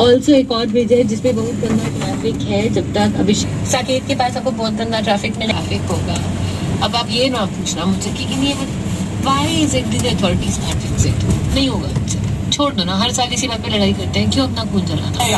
Also एक और bridge है जिसपे बहुत गंदा ट्रैफिक है जब तक अभी साकेत के पास आपको बहुत गंदा ट्रैफिक में ट्रैफिक होगा अब आप ये ना पूछना मुझे कि नहीं why is it this authorities नहीं होगा छोड़ दो ना हर साल इसी बात पे लड़ाई करते हैं क्यों अपना खून जलाना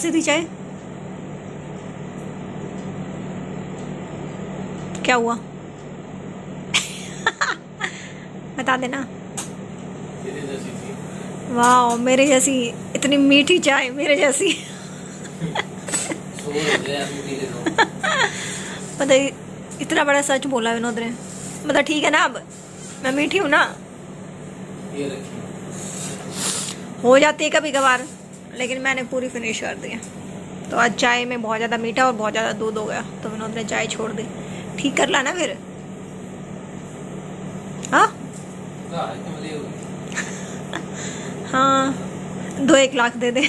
कैसे थी चाय क्या हुआ बता देना वाह मेरे जैसी इतनी मीठी चाय मेरे जैसी मतलब इतना बड़ा सच बोला विनोद ने मतलब ठीक है ना अब मैं मीठी हूँ ना हो जाती है कभी कभार लेकिन मैंने पूरी फिनिश कर दी है तो आज चाय में बहुत ज़्यादा मीठा और बहुत ज़्यादा दूध हो गया तो विनोद ने चाय छोड़ दी ठीक कर ला ना फिर हाँ, हाँ। दो एक लाख दे दे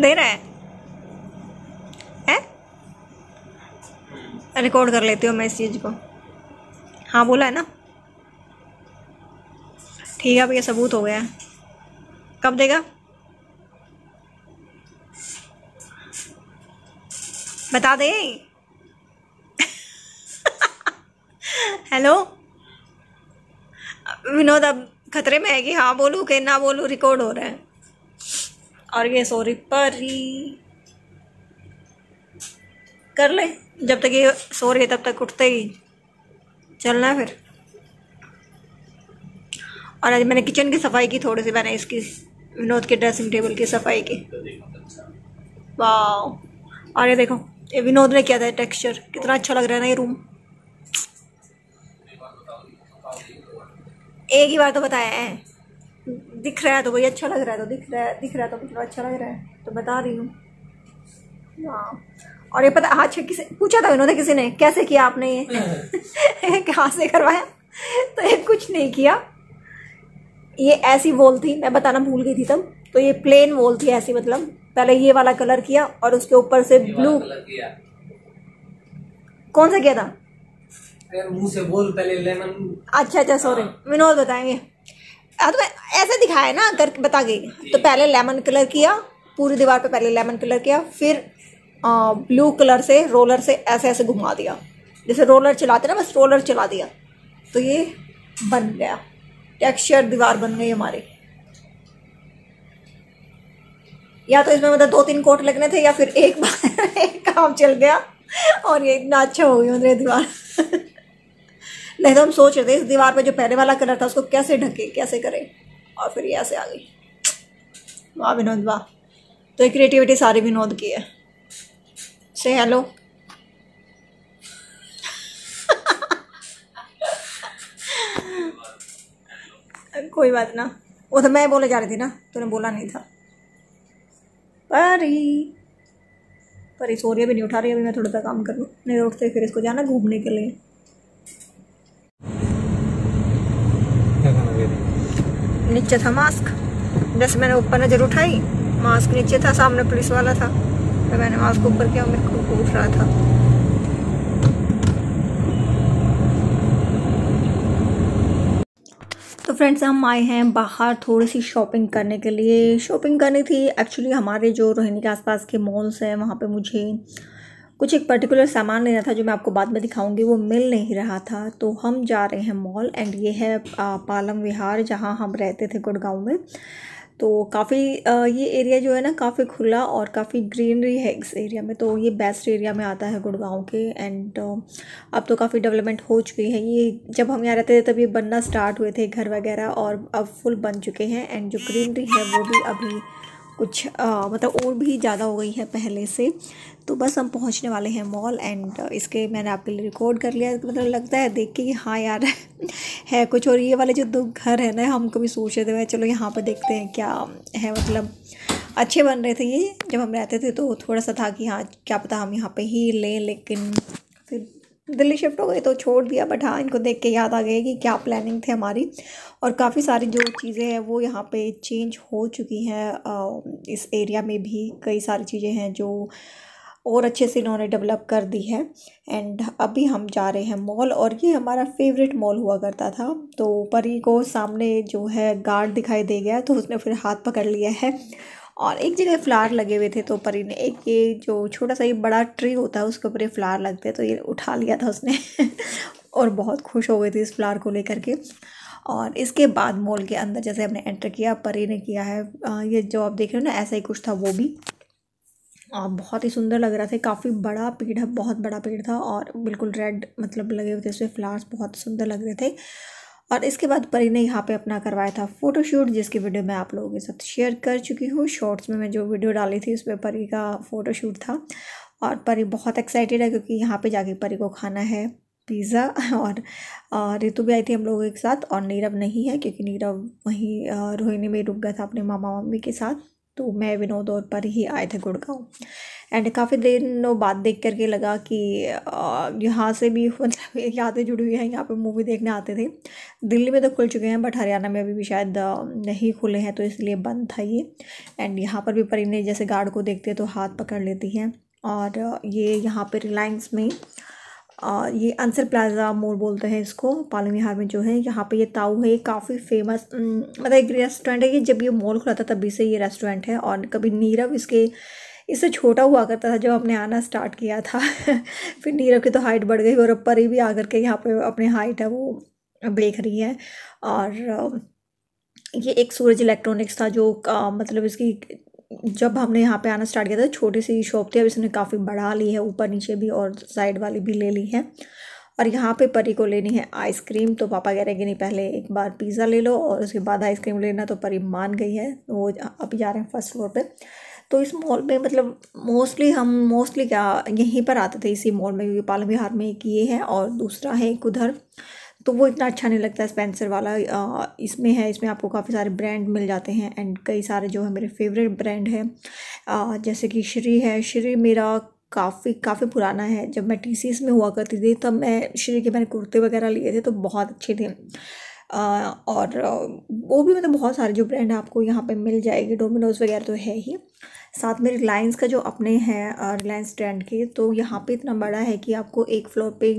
दे रहा है है रिकॉर्ड कर लेती हूँ मैं इस चीज़ को हाँ बोला है ना ठीक है अब सबूत हो गया है कब देगा बता दे हेलो विनोद अब खतरे में है कि हाँ बोलूँ कि ना बोलूँ रिकॉर्ड हो रहा है और ये सॉरी परी कर ले जब तक ये सो रही है तब तक उठते ही चलना फिर और आज मैंने किचन की सफाई की थोड़ी सी मैंने इसकी विनोद के ड्रेसिंग टेबल की सफाई की वाह और ये देखो ये विनोद ने किया था टेक्सचर कितना अच्छा लग रहा है ना ये रूम एक ही बार तो बताया है दिख रहा है तो भाई अच्छा लग रहा है तो दिख रहा है दिख रहा है तो कितना अच्छा लग रहा है तो बता रही हूँ और ये पता अच्छा किसी पूछा था इन्होंने किसी ने कैसे किया आपने ये कहाँ से करवाया तो ये कुछ नहीं किया ये ऐसी वॉल थी मैं बताना भूल गई थी तब तो ये प्लेन वॉल थी ऐसी मतलब पहले ये वाला कलर किया और उसके ऊपर से ब्लू कौन सा किया था मुंह से बोल पहले लेमन अच्छा अच्छा सॉरी हाँ। विनोद बताएंगे हाँ, तो ऐसे दिखाया ना अगर बता गई तो पहले लेमन कलर किया पूरी दीवार पे पहले लेमन कलर किया फिर आ, ब्लू कलर से रोलर से ऐसे ऐसे घुमा दिया जैसे रोलर चलाते ना बस रोलर चला दिया तो ये बन गया टेक्सचर दीवार बन गई हमारे या तो इसमें मतलब दो तीन कोट लगने थे या फिर एक बार एक काम चल गया और ये इतना अच्छा हो गया मेरे दीवार नहीं तो हम सोच रहे थे इस दीवार पे जो पहले वाला कलर था उसको कैसे ढके कैसे करें और फिर ये ऐसे आ गई वाह विनोद वाह तो ये क्रिएटिविटी सारी विनोद की है से हेलो कोई बात ना वो तो मैं बोले जा रही थी ना तूने बोला नहीं था परी परी सो रही भी नहीं उठा रही अभी मैं थोड़ा सा काम कर लूँ नहीं उठते फिर इसको जाना घूमने के लिए नीचे था मास्क जैसे मैंने ऊपर नज़र उठाई मास्क नीचे था सामने पुलिस वाला था तो मैंने मास्क ऊपर किया मेरे को उठ रहा था फ्रेंड्स हम आए हैं बाहर थोड़ी सी शॉपिंग करने के लिए शॉपिंग करनी थी एक्चुअली हमारे जो रोहिणी के आसपास के मॉल्स हैं वहाँ पे मुझे कुछ एक पर्टिकुलर सामान लेना था जो मैं आपको बाद में दिखाऊंगी वो मिल नहीं रहा था तो हम जा रहे हैं मॉल एंड ये है पालम विहार जहाँ हम रहते थे गुड़गांव में तो काफ़ी ये एरिया जो है ना काफ़ी खुला और काफ़ी ग्रीनरी है इस एरिया में तो ये बेस्ट एरिया में आता है गुड़गांव के एंड अब तो काफ़ी डेवलपमेंट हो चुकी है ये जब हम यहाँ रहते थे तब ये बनना स्टार्ट हुए थे घर वगैरह और अब फुल बन चुके हैं एंड जो ग्रीनरी है वो भी अभी कुछ आ, मतलब और भी ज़्यादा हो गई है पहले से तो बस हम पहुंचने वाले हैं मॉल एंड uh, इसके मैंने आपके लिए रिकॉर्ड कर लिया मतलब लगता है देख के कि हाँ यार है कुछ और ये वाले जो दो घर है ना हम कभी सोच रहे थे चलो यहाँ पर देखते हैं क्या है मतलब अच्छे बन रहे थे ये जब हम रहते थे तो थोड़ा सा था कि हाँ क्या पता हम यहाँ पर ही लें लेकिन फिर दिल्ली शिफ्ट हो गई तो छोड़ दिया बट हाँ इनको देख के याद आ गए कि क्या प्लानिंग थी हमारी और काफ़ी सारी जो चीज़ें हैं वो यहाँ पे चेंज हो चुकी हैं uh, इस एरिया में भी कई सारी चीज़ें हैं जो और अच्छे से इन्होंने डेवलप कर दी है एंड अभी हम जा रहे हैं मॉल और ये हमारा फेवरेट मॉल हुआ करता था तो परी को सामने जो है गार्ड दिखाई दे गया तो उसने फिर हाथ पकड़ लिया है और एक जगह फ्लावर लगे हुए थे तो परी ने एक ये जो छोटा सा ये बड़ा ट्री होता है उसके ऊपर ये फ्लावर लगते तो ये उठा लिया था उसने और बहुत खुश हो गई थी इस फ्लावर को लेकर के और इसके बाद मॉल के अंदर जैसे हमने एंटर किया परी ने किया है ये जो आप देख रहे हो ना ऐसा ही कुछ था वो भी और बहुत ही सुंदर लग रहा था काफ़ी बड़ा पेड़ है बहुत बड़ा पेड़ था और बिल्कुल रेड मतलब लगे हुए थे उसमें फ्लावर्स बहुत सुंदर लग रहे थे और इसके बाद परी ने यहाँ पे अपना करवाया था फ़ोटोशूट जिसकी वीडियो मैं आप लोगों के साथ शेयर कर चुकी हूँ शॉर्ट्स में मैं जो वीडियो डाली थी उसमें परी का फ़ोटोशूट था और परी बहुत एक्साइटेड है क्योंकि यहाँ पे जाके परी को खाना है पिज़्ज़ा और रितु भी आई थी हम लोगों के साथ और नीरव नहीं है क्योंकि नीरव वहीं रोहिणी में रुक गया था अपने मामा मम्मी के साथ तो मैं विनोद और पर ही आए थे गुड़गांव एंड काफ़ी नो बात देख करके लगा कि यहाँ से भी मतलब यादें जुड़ी हुई हैं यहाँ पे मूवी देखने आते थे दिल्ली में तो खुल चुके हैं बट हरियाणा में अभी भी शायद नहीं खुले हैं तो इसलिए बंद था ये एंड यहाँ पर भी परिंदे जैसे गार्ड को देखते हैं तो हाथ पकड़ लेती हैं और ये यहाँ पर रिलायंस में और ये आंसर प्लाजा मोर बोलते हैं इसको पालम विहार में जो है यहाँ पे ये ताऊ है ये काफ़ी फेमस मतलब एक रेस्टोरेंट है ये जब ये मॉल खुला था तभी से ये रेस्टोरेंट है और कभी नीरव इसके इससे छोटा हुआ करता था जब हमने आना स्टार्ट किया था फिर नीरव की तो हाइट बढ़ गई और परी भी आकर के यहाँ पे अपनी हाइट है वो देख रही है और ये एक सूरज इलेक्ट्रॉनिक्स था जो मतलब इसकी जब हमने यहाँ पे आना स्टार्ट किया था तो छोटी सी शॉप थी अब इसने काफ़ी बढ़ा ली है ऊपर नीचे भी और साइड वाली भी ले ली है और यहाँ पे परी को लेनी है आइसक्रीम तो पापा कह रहे हैं कि नहीं पहले एक बार पिज़्ज़ा ले लो और उसके बाद आइसक्रीम लेना तो परी मान गई है वो अब जा रहे हैं फर्स्ट फ्लोर पर तो इस मॉल में मतलब मोस्टली हम मोस्टली क्या यहीं पर आते थे इसी मॉल में क्योंकि पालम विहार में एक ये है और दूसरा है एक उधर तो वो इतना अच्छा नहीं लगता स्पेंसर वाला इसमें है इसमें आपको काफ़ी सारे ब्रांड मिल जाते हैं एंड कई सारे जो है मेरे फेवरेट ब्रांड है जैसे कि श्री है श्री मेरा काफ़ी काफ़ी पुराना है जब मैं टी में हुआ करती थी तब मैं श्री के मैंने कुर्ते वगैरह लिए थे तो बहुत अच्छे थे आ, और वो भी मतलब बहुत सारे जो ब्रांड आपको यहाँ पे मिल जाएगी डोमिनोज़ वगैरह तो है ही साथ में रिलायंस का जो अपने हैं रिलायंस ट्रेंड के तो यहाँ पे इतना बड़ा है कि आपको एक फ्लोर पे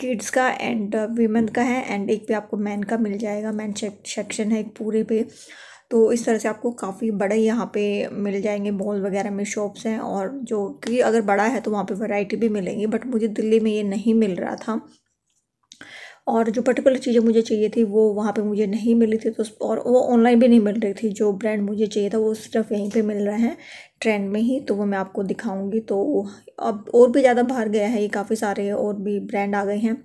किड्स का एंड वीमेन का है एंड एक पे आपको मैन का मिल जाएगा मैन सेक्शन है एक पूरे पे तो इस तरह से आपको काफ़ी बड़े यहाँ पे मिल जाएंगे मॉल वगैरह में शॉप्स हैं और जो कि अगर बड़ा है तो वहाँ पे वैरायटी भी मिलेंगी बट मुझे दिल्ली में ये नहीं मिल रहा था और जो पर्टिकुलर चीज़ें मुझे चाहिए थी वो वहाँ पे मुझे नहीं मिली थी तो और वो ऑनलाइन भी नहीं मिल रही थी जो ब्रांड मुझे चाहिए था वो सिर्फ यहीं पे मिल रहे हैं ट्रेंड में ही तो वो मैं आपको दिखाऊंगी तो अब और भी ज़्यादा बाहर गया है ये काफ़ी सारे और भी ब्रांड आ गए हैं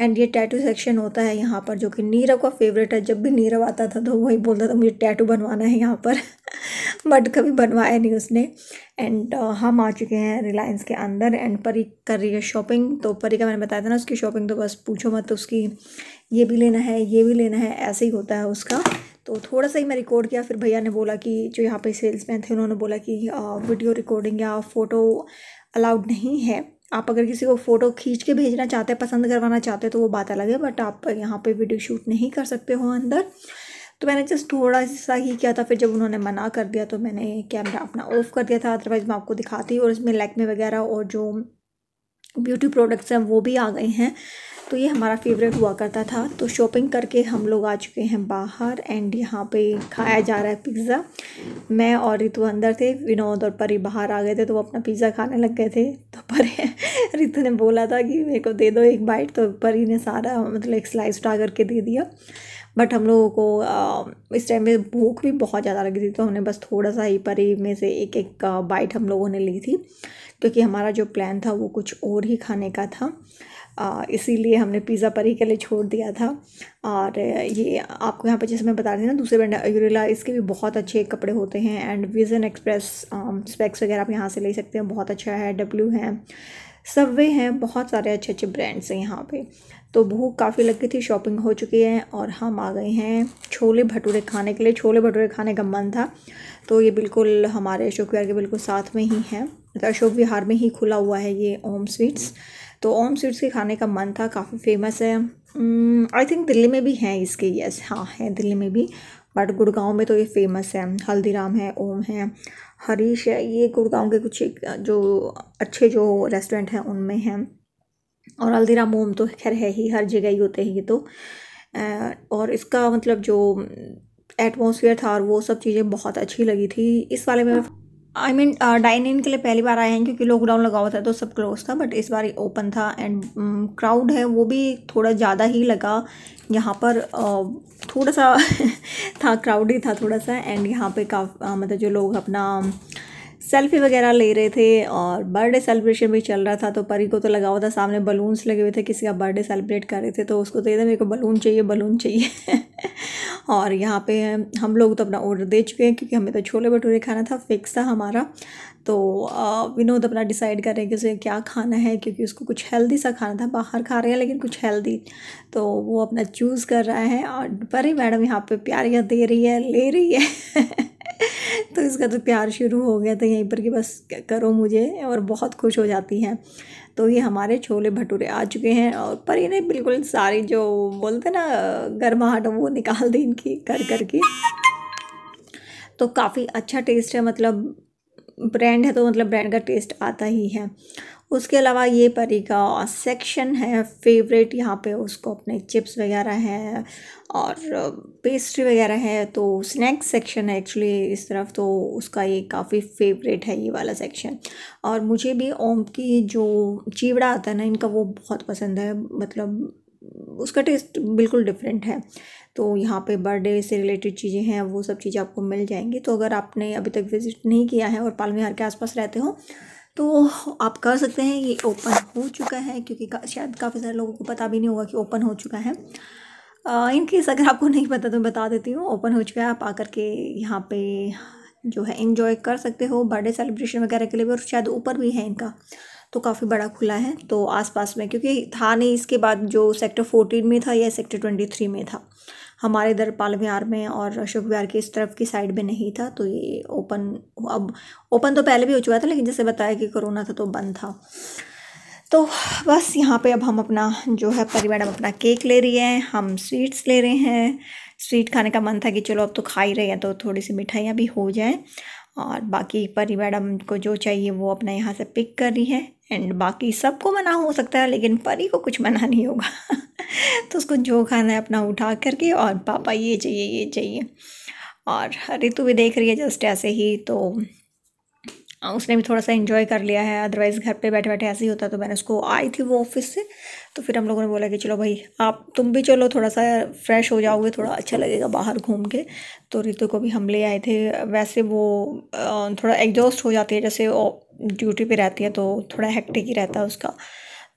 एंड ये टैटू सेक्शन होता है यहाँ पर जो कि नीरव का फेवरेट है जब भी नीरव आता था तो वही बोलता था मुझे टैटू बनवाना है यहाँ पर बट कभी बनवाया नहीं उसने एंड uh, हम आ चुके हैं रिलायंस के अंदर एंड परी कर रही है शॉपिंग तो परी का मैंने बताया था ना उसकी शॉपिंग तो बस पूछो मत उसकी ये भी लेना है ये भी लेना है ऐसे ही होता है उसका तो थोड़ा सा ही मैं रिकॉर्ड किया फिर भैया ने बोला कि जो यहाँ पे मैन थे उन्होंने बोला कि आ, वीडियो रिकॉर्डिंग या फ़ोटो अलाउड नहीं है आप अगर किसी को फ़ोटो खींच के भेजना चाहते हैं पसंद करवाना चाहते हैं तो वो बात अलग है बट आप यहाँ पर वीडियो शूट नहीं कर सकते हो अंदर तो मैंने जस्ट थोड़ा सा ही किया था फिर जब उन्होंने मना कर दिया तो मैंने कैमरा अपना ऑफ़ कर दिया था अदरवाइज़ मैं आपको दिखाती और इसमें लैकमे वगैरह और जो ब्यूटी प्रोडक्ट्स हैं वो भी आ गए हैं तो ये हमारा फेवरेट हुआ करता था तो शॉपिंग करके हम लोग आ चुके हैं बाहर एंड यहाँ पे खाया जा रहा है पिज़्ज़ा मैं और रितु अंदर थे विनोद और परी बाहर आ गए थे तो वो अपना पिज़्ज़ा खाने लग गए थे तो परी रितु ने बोला था कि मेरे को दे दो एक बाइट तो परी ने सारा मतलब एक स्लाइस उठा करके दे दिया बट हम लोगों को इस टाइम में भूख भी बहुत ज़्यादा लगी थी तो हमने बस थोड़ा सा ही परी में से एक एक बाइट हम लोगों ने ली थी क्योंकि हमारा जो प्लान था वो कुछ और ही खाने का था इसीलिए हमने पिज़्ज़ा पर ही के लिए छोड़ दिया था और ये आपको यहाँ पर जैसे मैं बता रही थी ना दूसरे ब्रांड यूरेला इसके भी बहुत अच्छे कपड़े होते हैं एंड विजन एक्सप्रेस स्पेक्स वगैरह आप यहाँ से ले सकते हैं बहुत अच्छा है डब्ल्यू है सब वे हैं बहुत सारे अच्छे अच्छे ब्रांड्स हैं यहाँ पे तो भूख काफ़ी लग गई थी शॉपिंग हो चुकी है और हम आ गए हैं छोले भटूरे खाने के लिए छोले भटूरे खाने का मन था तो ये बिल्कुल हमारे अशोक विहार के बिल्कुल साथ में ही है अशोक विहार में ही खुला हुआ है ये ओम स्वीट्स तो ओम स्वीट्स के खाने का मन था काफ़ी फेमस है आई hmm, थिंक दिल्ली में भी हैं इसके यस हाँ हैं दिल्ली में भी बट गुड़गांव में तो ये फेमस है हल्दीराम है ओम है हरीश है ये गुड़गांव के कुछ जो अच्छे जो रेस्टोरेंट हैं उनमें हैं और हल्दीराम ओम तो खैर है ही हर जगह ही होते हैं ये तो और इसका मतलब जो एटमोसफियर था और वो सब चीज़ें बहुत अच्छी लगी थी इस वाले में हाँ। आई मीन डाइन इन के लिए पहली बार आए हैं क्योंकि लॉकडाउन लगा हुआ था तो सब क्लोज था बट इस बार ओपन था एंड क्राउड um, है वो भी थोड़ा ज़्यादा ही लगा यहाँ पर uh, थोड़ा सा था क्राउड ही था थोड़ा सा एंड यहाँ पे काफ uh, मतलब जो लोग अपना सेल्फी um, वगैरह ले रहे थे और बर्थडे सेलिब्रेशन भी चल रहा था तो परी को तो लगा हुआ था सामने बलून्स लगे हुए थे किसी का बर्थडे सेलिब्रेट कर रहे थे तो उसको तो एकदम मेरे को बलून चाहिए बलून चाहिए और यहाँ पे हम लोग तो अपना ऑर्डर दे चुके हैं क्योंकि हमें तो छोले भटूरे खाना था फिक्स था हमारा तो विनोद अपना डिसाइड कर रहे हैं कि उसे क्या खाना है क्योंकि उसको कुछ हेल्दी सा खाना था बाहर खा रहे हैं लेकिन कुछ हेल्दी तो वो अपना चूज़ कर रहा है और परी मैडम यहाँ पे प्यारियाँ दे रही है ले रही है उसका तो प्यार शुरू हो गया था यहीं पर कि बस करो मुझे और बहुत खुश हो जाती हैं तो ये हमारे छोले भटूरे आ चुके हैं और पर इन्हें बिल्कुल सारी जो बोलते ना गर्माहट वो निकाल दी इनकी कर कर के तो काफ़ी अच्छा टेस्ट है मतलब ब्रांड है तो मतलब ब्रांड का टेस्ट आता ही है उसके अलावा ये परी का सेक्शन है फेवरेट यहाँ पे उसको अपने चिप्स वगैरह हैं और पेस्ट्री वगैरह तो है तो स्नैक्स सेक्शन है एक्चुअली इस तरफ तो उसका ये काफ़ी फेवरेट है ये वाला सेक्शन और मुझे भी ओम की जो चिवड़ा आता है ना इनका वो बहुत पसंद है मतलब उसका टेस्ट बिल्कुल डिफरेंट है तो यहाँ पे बर्थडे से रिलेटेड चीज़ें हैं वो सब चीज़ें आपको मिल जाएंगी तो अगर आपने अभी तक विज़िट नहीं किया है और पालमिहार के आसपास रहते हो तो आप कर सकते हैं ये ओपन हो चुका है क्योंकि का, शायद काफ़ी सारे लोगों को पता भी नहीं होगा कि ओपन हो चुका है इनकेस अगर आपको नहीं पता तो मैं बता देती हूँ ओपन हो चुका है आप आकर के यहाँ पे जो है इन्जॉय कर सकते हो बर्थडे सेलिब्रेशन वगैरह के लिए भी और शायद ऊपर भी है इनका तो काफ़ी बड़ा खुला है तो आसपास में क्योंकि था नहीं इसके बाद जो सेक्टर फोर्टीन में था या सेक्टर ट्वेंटी थ्री में था हमारे इधर पाल विहार में और अशोक विहार की इस तरफ की साइड में नहीं था तो ये ओपन अब ओपन तो पहले भी हो चुका था लेकिन जैसे बताया कि कोरोना था तो बंद था तो बस यहाँ पे अब हम अपना जो है परी मैडम अपना केक ले रही है हम स्वीट्स ले रहे हैं स्वीट खाने का मन था कि चलो अब तो खा ही रहे हैं तो थोड़ी सी मिठाइयाँ भी हो जाएँ और बाकी परी मैडम को जो चाहिए वो अपना यहाँ से पिक कर रही है एंड बाकी सबको मना हो सकता है लेकिन परी को कुछ मना नहीं होगा तो उसको जो खाना है अपना उठा करके और पापा ये चाहिए ये चाहिए और ऋतु भी देख रही है जस्ट ऐसे ही तो हाँ, उसने भी थोड़ा सा इन्जॉय कर लिया है अदरवाइज़ घर पे बैठे बैठे ऐसे ही होता तो मैंने उसको आई थी वो ऑफिस से तो फिर हम लोगों ने बोला कि चलो भाई आप तुम भी चलो थोड़ा सा फ्रेश हो जाओगे थोड़ा अच्छा लगेगा बाहर घूम के तो रितु को भी हम ले आए थे वैसे वो थोड़ा एग्जॉस्ट हो जाती है जैसे ड्यूटी पर रहती है तो थोड़ा हैक्टिक ही रहता है उसका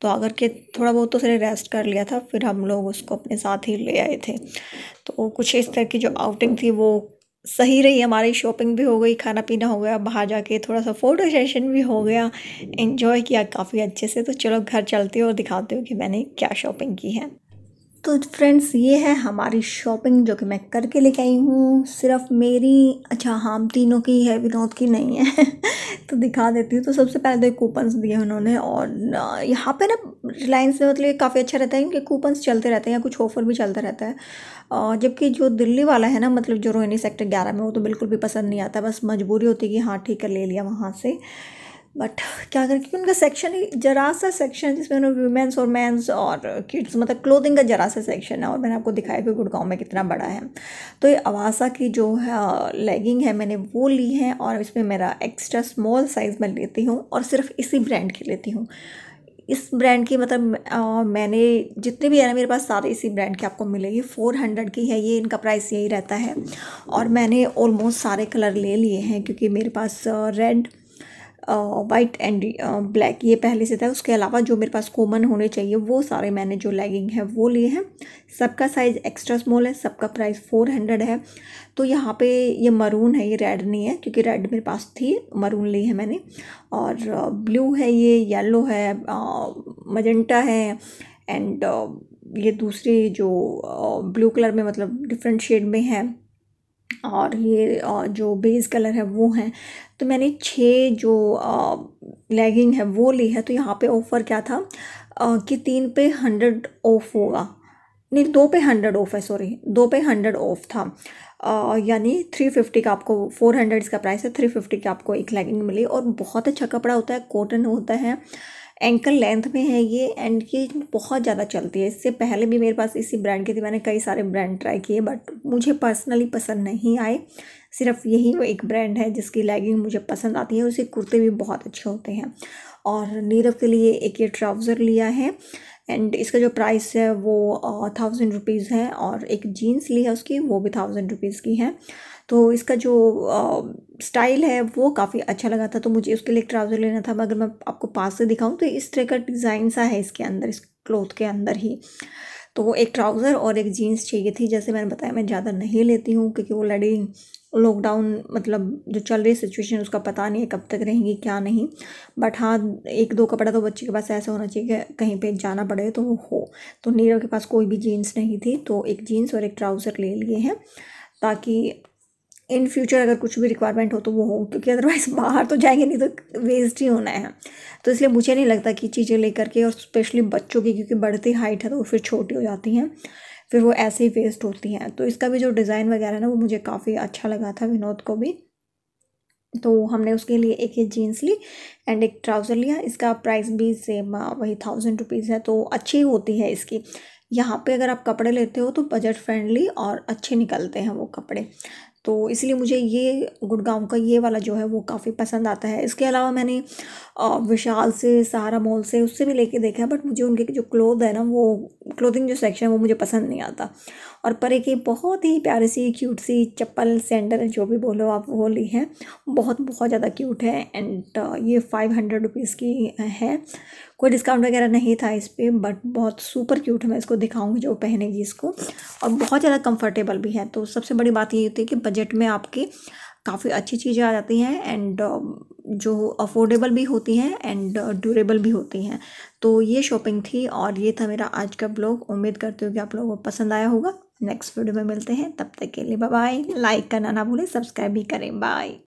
तो आकर के थोड़ा बहुत तो उसने रेस्ट कर लिया था फिर हम लोग उसको अपने साथ ही ले आए थे तो कुछ इस तरह की जो आउटिंग थी वो सही रही हमारी शॉपिंग भी हो गई खाना पीना हो गया बाहर जाके थोड़ा सा फ़ोटो सेशन भी हो गया इन्जॉय किया काफ़ी अच्छे से तो चलो घर चलते हो और दिखाते हो कि मैंने क्या शॉपिंग की है तो फ्रेंड्स ये है हमारी शॉपिंग जो कि मैं करके लेके आई हूँ सिर्फ मेरी अच्छा हम तीनों की है विनोद की नहीं है तो दिखा देती हूँ तो सबसे पहले तो कूपन्स दिए उन्होंने और यहाँ पे ना रिलायंस में मतलब काफ़ी अच्छा रहता है क्योंकि कूपन्स चलते रहते हैं या कुछ ऑफर भी चलता रहता है और जबकि जो दिल्ली वाला है ना मतलब जो रोहिणी सेक्टर ग्यारह में वो तो बिल्कुल भी पसंद नहीं आता बस मजबूरी होती है कि हाँ ठीक है ले लिया वहाँ से बट क्या करें क्योंकि उनका सेक्शन ही जरा सा सेक्शन है जिसमें उन्होंने वुमेंस और मैंस और किड्स मतलब क्लोथिंग का जरा सा सेक्शन है और मैंने आपको दिखाया भी गुड़गांव में कितना बड़ा है तो ये आवासा की जो है लेगिंग है मैंने वो ली है और इसमें मेरा एक्स्ट्रा स्मॉल साइज़ मैं लेती हूँ और सिर्फ इसी ब्रांड की लेती हूँ इस ब्रांड की मतलब आ, मैंने जितने भी है ना मेरे पास सारे इसी ब्रांड की आपको मिलेगी फ़ोर हंड्रेड की है ये इनका प्राइस यही रहता है और मैंने ऑलमोस्ट सारे कलर ले लिए हैं क्योंकि मेरे पास रेड वाइट एंड ब्लैक ये पहले से था उसके अलावा जो मेरे पास कॉमन होने चाहिए वो सारे मैंने जो लेगिंग है वो लिए हैं सबका साइज़ एक्स्ट्रा स्मॉल है सबका प्राइस फोर हंड्रेड है तो यहाँ पे ये मरून है ये रेड नहीं है क्योंकि रेड मेरे पास थी मरून ली है मैंने और ब्लू है ये येलो है मजेंटा है एंड ये दूसरी जो ब्लू कलर में मतलब डिफरेंट शेड में है और ये जो बेस कलर है वो है तो मैंने छः जो लेगिंग है वो ली है तो यहाँ पे ऑफ़र क्या था कि तीन पे हंड्रेड ऑफ़ होगा नहीं दो पे हंड्रेड ऑफ़ है सॉरी दो पे हंड्रेड ऑफ़ था यानी थ्री फिफ्टी का आपको फोर हंड्रेड इसका प्राइस है थ्री फिफ्टी का आपको एक लेगिंग मिली और बहुत अच्छा कपड़ा होता है कॉटन होता है एंकल लेंथ में है ये एंड ये बहुत ज़्यादा चलती है इससे पहले भी मेरे पास इसी ब्रांड की थी मैंने कई सारे ब्रांड ट्राई किए बट मुझे पर्सनली पसंद नहीं आए सिर्फ यही वो एक ब्रांड है जिसकी लेगिंग मुझे पसंद आती है उसके कुर्ते भी बहुत अच्छे होते हैं और नीरव के लिए एक ये ट्राउज़र लिया है एंड इसका जो प्राइस है वो थाउजेंड रुपीज़ है और एक जीन्स ली है उसकी वो भी थाउजेंड रुपीज़ की है तो इसका जो स्टाइल है वो काफ़ी अच्छा लगा था तो मुझे उसके लिए ट्राउज़र लेना था मगर मैं आपको पास से दिखाऊँ तो इस तरह का डिज़ाइन सा है इसके अंदर इस क्लोथ के अंदर ही तो एक ट्राउज़र और एक जीन्स चाहिए थी जैसे मैंने बताया मैं ज़्यादा नहीं लेती हूँ क्योंकि ऑलरेडी लॉकडाउन मतलब जो चल रही सिचुएशन उसका पता नहीं है कब तक रहेंगी क्या नहीं बट हाँ एक दो कपड़ा तो बच्चे के पास ऐसा होना चाहिए कि कहीं पे जाना पड़े तो वो हो तो नीरव के पास कोई भी जीन्स नहीं थी तो एक जीन्स और एक ट्राउज़र ले लिए हैं ताकि इन फ्यूचर अगर कुछ भी रिक्वायरमेंट हो तो वो हो क्योंकि अदरवाइज़ बाहर तो जाएंगे नहीं तो वेस्ट ही होना है तो इसलिए मुझे नहीं लगता कि चीज़ें लेकर के और स्पेशली बच्चों की क्योंकि बढ़ती हाइट है तो फिर छोटी हो जाती हैं फिर वो ऐसे ही वेस्ट होती हैं तो इसका भी जो डिज़ाइन वगैरह ना वो मुझे काफ़ी अच्छा लगा था विनोद को भी तो हमने उसके लिए एक ही जीन्स ली एंड एक ट्राउज़र लिया इसका प्राइस भी सेम वही थाउजेंड रुपीज़ है तो अच्छी होती है इसकी यहाँ पे अगर आप कपड़े लेते हो तो बजट फ्रेंडली और अच्छे निकलते हैं वो कपड़े तो इसलिए मुझे ये गुड़गांव का ये वाला जो है वो काफ़ी पसंद आता है इसके अलावा मैंने विशाल से सहारा मॉल से उससे भी लेके देखा है बट मुझे उनके जो क्लोथ है ना वो क्लोथिंग जो सेक्शन है वो मुझे पसंद नहीं आता और परे की बहुत ही प्यारी सी क्यूट सी चप्पल सैंडल जो भी बोलो आप वो ली हैं बहुत बहुत ज़्यादा क्यूट है एंड uh, ये फाइव हंड्रेड रुपीज़ की uh, है कोई डिस्काउंट वगैरह नहीं था इस पर बट बहुत सुपर क्यूट है मैं इसको दिखाऊंगी जो पहनेगी इसको और बहुत ज़्यादा कंफर्टेबल भी है तो सबसे बड़ी बात ये होती है कि बजट में आपके काफ़ी अच्छी चीज़ें आ जाती हैं एंड um, जो अफोर्डेबल भी होती हैं एंड ड्यूरेबल uh, भी होती हैं तो ये शॉपिंग थी और ये था मेरा आज का ब्लॉग उम्मीद करती हूँ कि आप लोगों को पसंद आया होगा नेक्स्ट वीडियो में मिलते हैं तब तक के लिए बाय लाइक करना ना भूलें सब्सक्राइब भी करें बाय